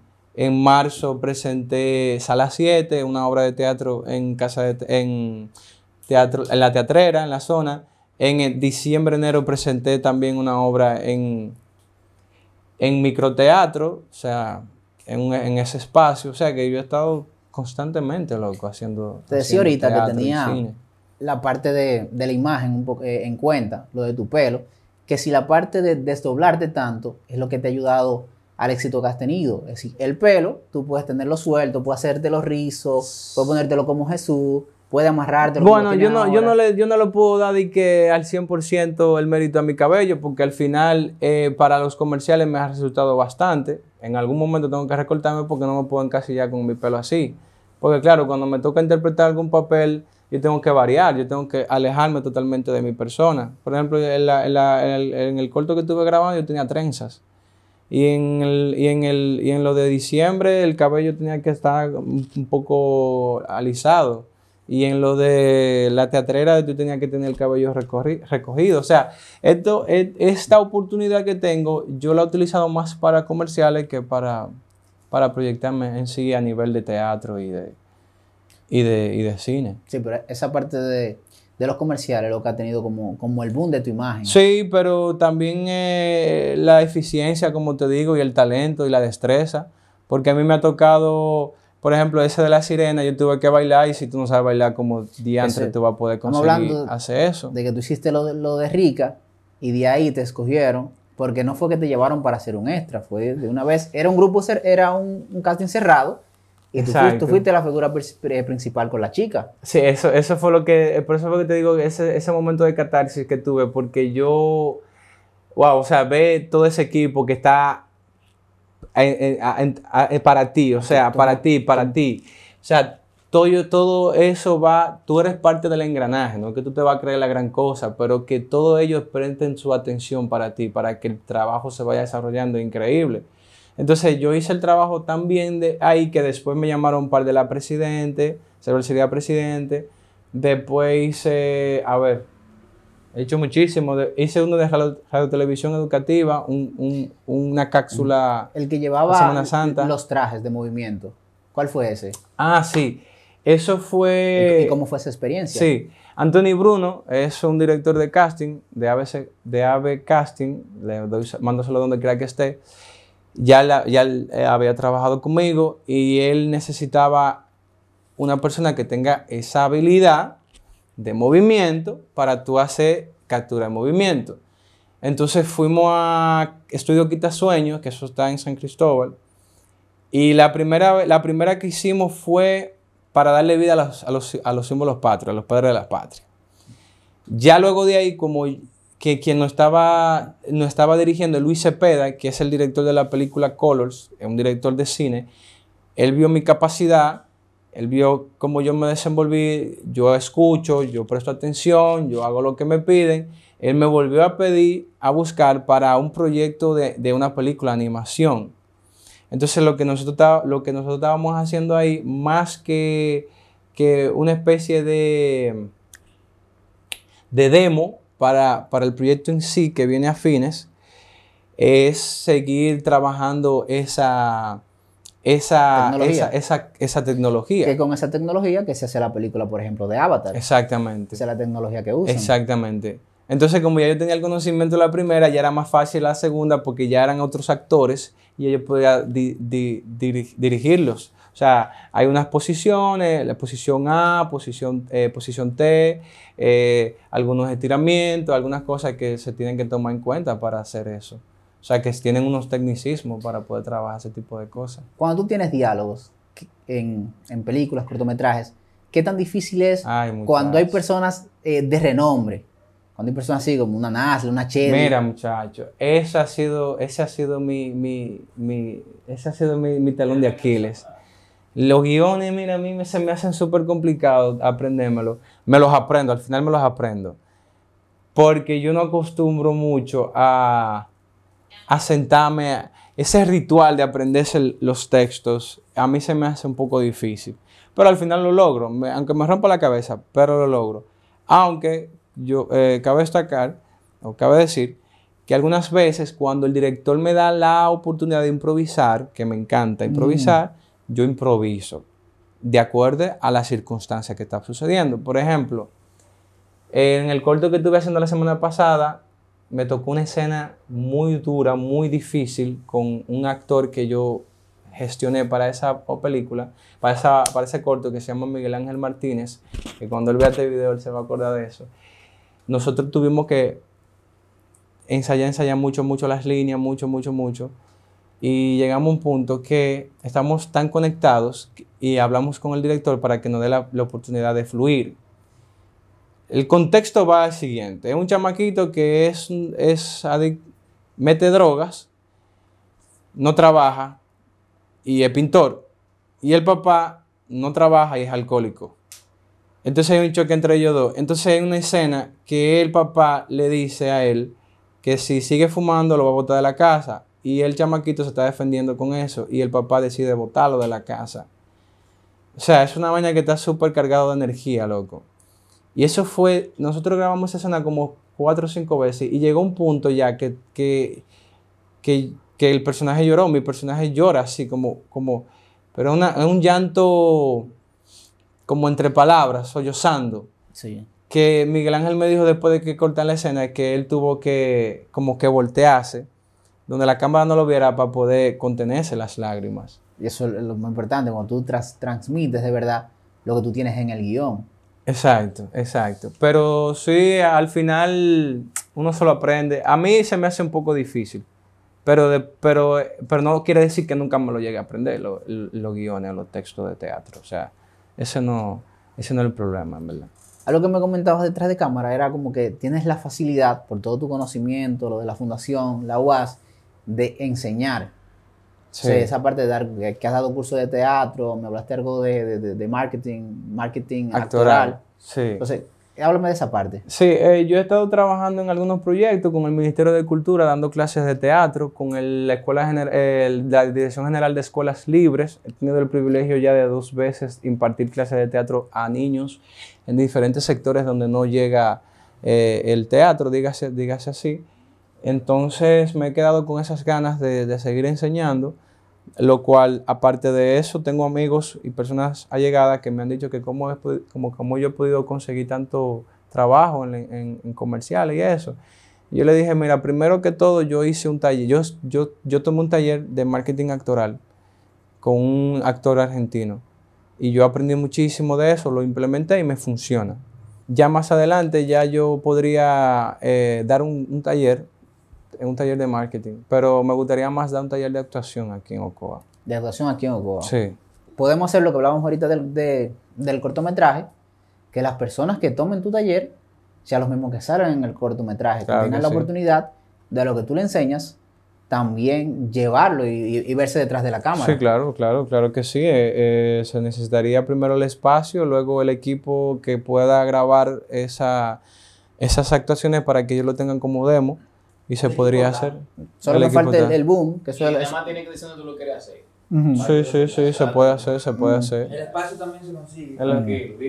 marzo presenté Sala 7, una obra de teatro en casa de, en, teatro, en la teatrera, en la zona. En diciembre, enero presenté también una obra en, en microteatro, o sea, en, ese espacio. O sea que yo he estado constantemente, loco, haciendo. Te decía ahorita que tenía la parte de, la imagen eh, en cuenta, lo de tu pelo, que si la parte de desdoblarte tanto es lo que te ha ayudado al éxito que has tenido. Es decir, el pelo, tú puedes tenerlo suelto, puedes hacerte los rizos, puedes ponértelo como Jesús, puedes amarrarte. Bueno, yo no, yo, no le, yo no le puedo dar y que al 100% el mérito a mi cabello, porque al final eh, para los comerciales me ha resultado bastante. En algún momento tengo que recortarme porque no me puedo encasillar con mi pelo así. Porque claro, cuando me toca interpretar algún papel yo tengo que variar, yo tengo que alejarme totalmente de mi persona. Por ejemplo, en, en, en, el, en el, corto que estuve grabando yo tenía trenzas. Y en, el, y, en el, y en lo de diciembre el cabello tenía que estar un poco alisado. Y en lo de la teatrera yo tenía que tener el cabello recogido. O sea, esto, e, esta oportunidad que tengo yo la he utilizado más para comerciales que para, para proyectarme en sí a nivel de teatro y de, y de, y de cine. Sí, pero esa parte de, de los comerciales lo que ha tenido como, como el boom de tu imagen. Sí, pero también eh, la eficiencia, como te digo, y el talento y la destreza. Porque a mí me ha tocado, por ejemplo, ese de la sirena, yo tuve que bailar y si tú no sabes bailar como diantre, tú vas a poder conseguir hablando hacer eso. De que tú hiciste lo, lo de Rica y de ahí te escogieron. Porque no fue que te llevaron para hacer un extra, fue de una vez. Era un grupo, era un, un casting cerrado y tú fuiste, la figura eh, principal con la chica. Sí, eso, eso fue lo que, por eso que te digo, ese, ese momento de catarsis que tuve, porque yo, wow, o sea, ve todo ese equipo que está para ti, o sea, para ti, para ti. O sea, todo, todo eso va, tú eres parte del engranaje, no que tú te vas a creer la gran cosa, pero que todos ellos presten su atención para ti, para que el trabajo se vaya desarrollando increíble. Entonces yo hice el trabajo también de ahí que después me llamaron un par de la presidente, Sería presidente. Después hice, a ver, he hecho muchísimo. De, hice uno de radio, televisión educativa, una cápsula. El que llevaba Semana Santa. los trajes de movimiento. ¿Cuál fue ese? Ah, sí. Eso fue. ¿Y, cómo fue esa experiencia? Sí. Anthony Bruno es un director de casting, de ABC, de AB Casting, le doy, mándoselo donde quiera que esté ya, eh, había trabajado conmigo y él necesitaba una persona que tenga esa habilidad de movimiento para tú hacer captura de movimiento. Entonces fuimos a Estudio Quitasueños, que eso está en San Cristóbal, y la primera, la primera que hicimos fue para darle vida a los, a los símbolos patrios, a los padres de las patria. Ya luego de ahí, como que quien nos estaba, no estaba dirigiendo, Luis Cepeda, que es el director de la película Colors, es un director de cine, él vio mi capacidad, él vio cómo yo me desenvolví, yo escucho, yo presto atención, yo hago lo que me piden. Él me volvió a pedir, a buscar para un proyecto de, una película, animación. Entonces lo que nosotros, lo que nosotros estábamos haciendo ahí, más que, que una especie de, de demo, para, el proyecto en sí que viene a fines es seguir trabajando esa, esa tecnología. Esa, tecnología. Que con esa tecnología que se hace la película, por ejemplo, de Avatar. Exactamente. Esa es la tecnología que usan. Exactamente. Entonces, como ya yo tenía el conocimiento de la primera, ya era más fácil la segunda porque ya eran otros actores y yo podía dirigirlos. O sea, hay unas posiciones, la posición A, posición, eh, posición T, eh, algunos estiramientos, algunas cosas que se tienen que tomar en cuenta para hacer eso. O sea, que tienen unos tecnicismos para poder trabajar ese tipo de cosas. Cuando tú tienes diálogos en, películas, cortometrajes, ¿qué tan difícil es cuando hay personas eh, de renombre? Cuando hay personas así como una Nazla, una Chedi. Mira, muchacho, ese ha sido, ese ha sido mi, ha sido mi talón de Aquiles. Los guiones, mira, a mí se me hacen súper complicados aprendérmelos. Me los aprendo, al final me los aprendo. Porque yo no acostumbro mucho a, a sentarme. ese ritual de aprenderse los textos a mí se me hace un poco difícil. Pero al final lo logro, aunque me rompa la cabeza, pero lo logro. Aunque yo, eh, cabe destacar, o cabe decir, que algunas veces cuando el director me da la oportunidad de improvisar, que me encanta improvisar, mm yo improviso de acuerdo a las circunstancias que está sucediendo. Por ejemplo, en el corto que estuve haciendo la semana pasada, me tocó una escena muy dura, muy difícil, con un actor que yo gestioné para esa película, para, esa, para ese corto que se llama Miguel Ángel Martínez, que cuando él vea este video él se va a acordar de eso. Nosotros tuvimos que ensayar, ensayar mucho, mucho las líneas, mucho, mucho, mucho y llegamos a un punto que estamos tan conectados y hablamos con el director para que nos dé la, oportunidad de fluir. El contexto va al siguiente. Es un chamaquito que es, es mete drogas, no trabaja y es pintor. Y el papá no trabaja y es alcohólico. Entonces hay un choque entre ellos dos. Entonces hay una escena que el papá le dice a él que si sigue fumando lo va a botar de la casa. Y el chamaquito se está defendiendo con eso y el papá decide botarlo de la casa. O sea, es una vaina que está súper cargado de energía, loco. Y eso fue, nosotros grabamos esa escena como cuatro o cinco veces y llegó un punto ya que, que, que, el personaje lloró, mi personaje llora así como, como pero es un llanto como entre palabras, sollozando. Sí. Que Miguel Ángel me dijo después de que cortan la escena que él tuvo que como que voltearse donde la cámara no lo viera para poder contenerse las lágrimas. Y eso es lo más importante, cuando tú transmites de verdad lo que tú tienes en el guión. Exacto, exacto. Pero sí, al final uno solo aprende. A mí se me hace un poco difícil, pero, pero, pero no quiere decir que nunca me lo llegue a aprender, los guiones, los textos de teatro. O sea, ese no, ese no es el problema, en verdad. Algo que me comentabas detrás de cámara era como que tienes la facilidad, por todo tu conocimiento, lo de la fundación, la UAS, de enseñar. Sí. esa parte de dar, que has dado cursos de teatro, me hablaste algo de, marketing, marketing actoral. Entonces, háblame de esa parte. Sí, eh, yo he estado trabajando en algunos proyectos con el Ministerio de Cultura, dando clases de teatro, con la, Escuela la Dirección General de Escuelas Libres. He tenido el privilegio ya de dos veces impartir clases de teatro a niños en diferentes sectores donde no llega eh, el teatro, dígase, dígase así. Entonces me he quedado con esas ganas de, seguir enseñando, lo cual aparte de eso tengo amigos y personas allegadas que me han dicho que cómo, yo he podido conseguir tanto trabajo en, en, comerciales y eso. Yo le dije, mira, primero que todo yo hice un taller, yo, yo, yo tomé un taller de marketing actoral con un actor argentino y yo aprendí muchísimo de eso, lo implementé y me funciona. Ya más adelante ya yo podría eh, dar un taller en un taller de marketing, pero me gustaría más dar un taller de actuación aquí en Ocoa. De actuación aquí en Ocoa. Sí. Podemos hacer lo que hablábamos ahorita del, cortometraje, que las personas que tomen tu taller sean los mismos que salen en el cortometraje, que tengan la oportunidad de lo que tú le enseñas también llevarlo y, verse detrás de la cámara. Sí, claro, claro, claro que sí. Eh, eh, se necesitaría primero el espacio, luego el equipo que pueda grabar esa, esas actuaciones para que ellos lo tengan como demo y se podría hacer. Solo le falta el, boom. Que además tiene que decir tú lo quieres hacer. Sí, sí, sí, se puede hacer, se puede hacer. El espacio también se consigue.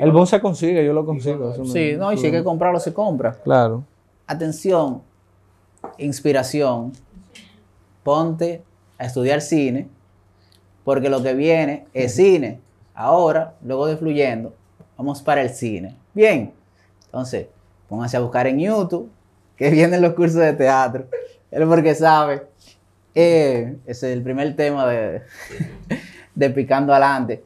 El, boom se consigue, yo lo consigo. Sí, no, y si hay que comprarlo, se compra. Claro. Atención, inspiración. Ponte a estudiar cine, porque lo que viene es cine. Ahora, luego de Fluyendo, vamos para el cine. Bien, entonces, pónganse a buscar en YouTube que vienen los cursos de teatro. Él porque sabe. Eh, es el primer tema de, de Picando Adelante.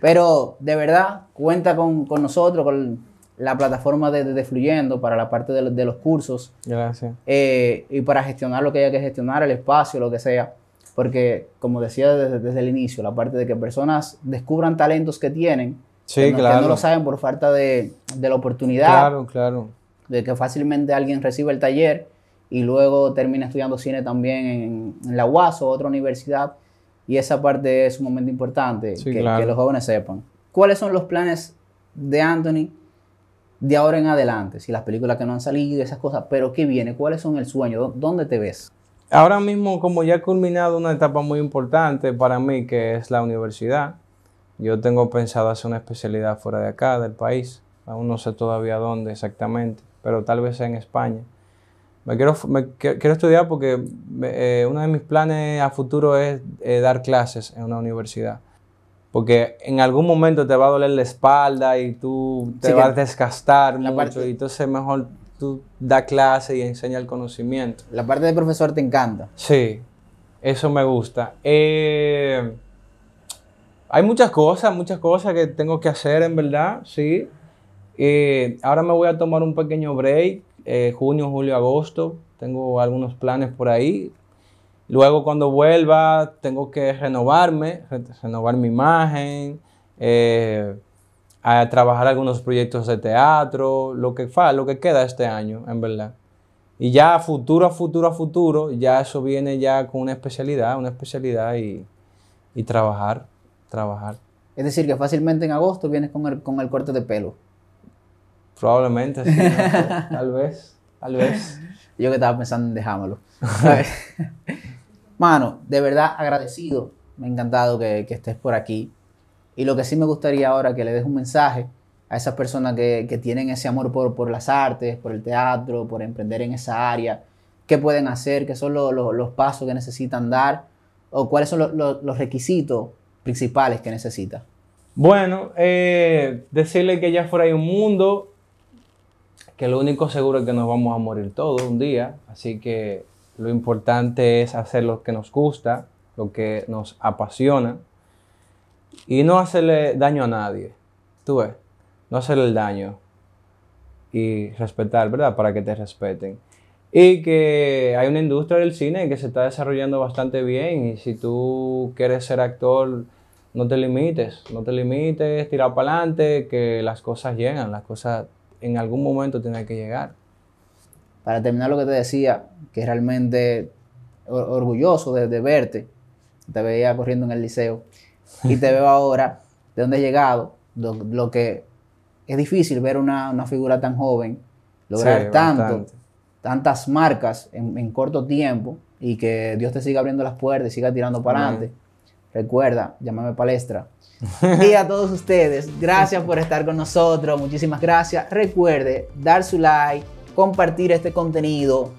Pero de verdad, cuenta con, nosotros, con la plataforma de, Fluyendo para la parte de, los, cursos. Gracias. Eh, y para gestionar lo que haya que gestionar, el espacio, lo que sea. Porque, como decía desde, el inicio, la parte de que personas descubran talentos que tienen, que, no, no lo saben por falta de, la oportunidad. Claro, claro de que fácilmente alguien recibe el taller y luego termina estudiando cine también en, la UAS o otra universidad. Y esa parte es un momento importante que, los jóvenes sepan. ¿Cuáles son los planes de Anthony de ahora en adelante? Si las películas que no han salido, esas cosas, pero ¿qué viene? ¿Cuáles son el sueño? ¿Dónde te ves? Ahora mismo, como ya he culminado una etapa muy importante para mí, que es la universidad, yo tengo pensado hacer una especialidad fuera de acá, del país. Aún no sé todavía dónde exactamente pero tal vez en España. Me quiero, quiero estudiar porque eh, uno de mis planes a futuro es eh, dar clases en una universidad. Porque en algún momento te va a doler la espalda y tú te vas a desgastar mucho. y entonces mejor tú da clases y enseña el conocimiento. La parte de profesor te encanta. Sí, eso me gusta. Eh, hay muchas cosas, muchas cosas que tengo que hacer en verdad, sí. Eh, ahora me voy a tomar un pequeño break, eh, junio, julio, agosto. Tengo algunos planes por ahí. Luego cuando vuelva tengo que renovarme, renovar mi imagen, eh, a trabajar algunos proyectos de teatro, lo que, lo que queda este año, en verdad. Y ya futuro futuro futuro, ya eso viene ya con una especialidad, una especialidad y, trabajar, trabajar. Es decir, que fácilmente en agosto vienes con con el corte de pelo. Probablemente, sí, tal vez, tal vez. Yo que estaba pensando en dejámoslo. Mano, de verdad agradecido. Me ha encantado que, estés por aquí. Y lo que sí me gustaría ahora que le des un mensaje a esas personas que, tienen ese amor por, las artes, por el teatro, por emprender en esa área. ¿Qué pueden hacer? ¿Qué son los pasos que necesitan dar? ¿O cuáles son los requisitos principales que necesita. Bueno, eh, decirle que ya fuera hay un mundo, que lo único seguro es que nos vamos a morir todos un día, así que lo importante es hacer lo que nos gusta, lo que nos apasiona y no hacerle daño a nadie, tú ves, no hacerle el daño y respetar, ¿verdad? Para que te respeten. Y que hay una industria del cine que se está desarrollando bastante bien y si tú quieres ser actor, no te limites, no te limites, tira para adelante, que las cosas llegan, las cosas en algún momento tiene que llegar. Para terminar lo que te decía, que realmente orgulloso de, verte, te veía corriendo en el liceo y te veo ahora de dónde he llegado, lo, que es difícil ver una, figura tan joven lograr tanto, tantas marcas en, en, corto tiempo y que Dios te siga abriendo las puertas y siga tirando para adelante. Recuerda, llámame palestra. Y a todos ustedes, gracias por estar con nosotros, muchísimas gracias. Recuerde dar su like, compartir este contenido.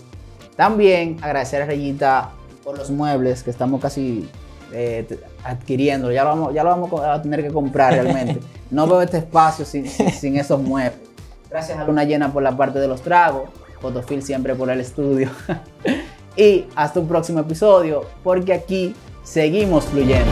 También agradecer a Reyita por los muebles que estamos casi eh, adquiriendo. Ya lo, vamos, ya lo vamos a tener que comprar realmente. No veo este espacio sin, esos muebles. Gracias a Luna Llena por la parte de los tragos. Fotofil siempre por el estudio. y hasta un próximo episodio, porque aquí seguimos fluyendo.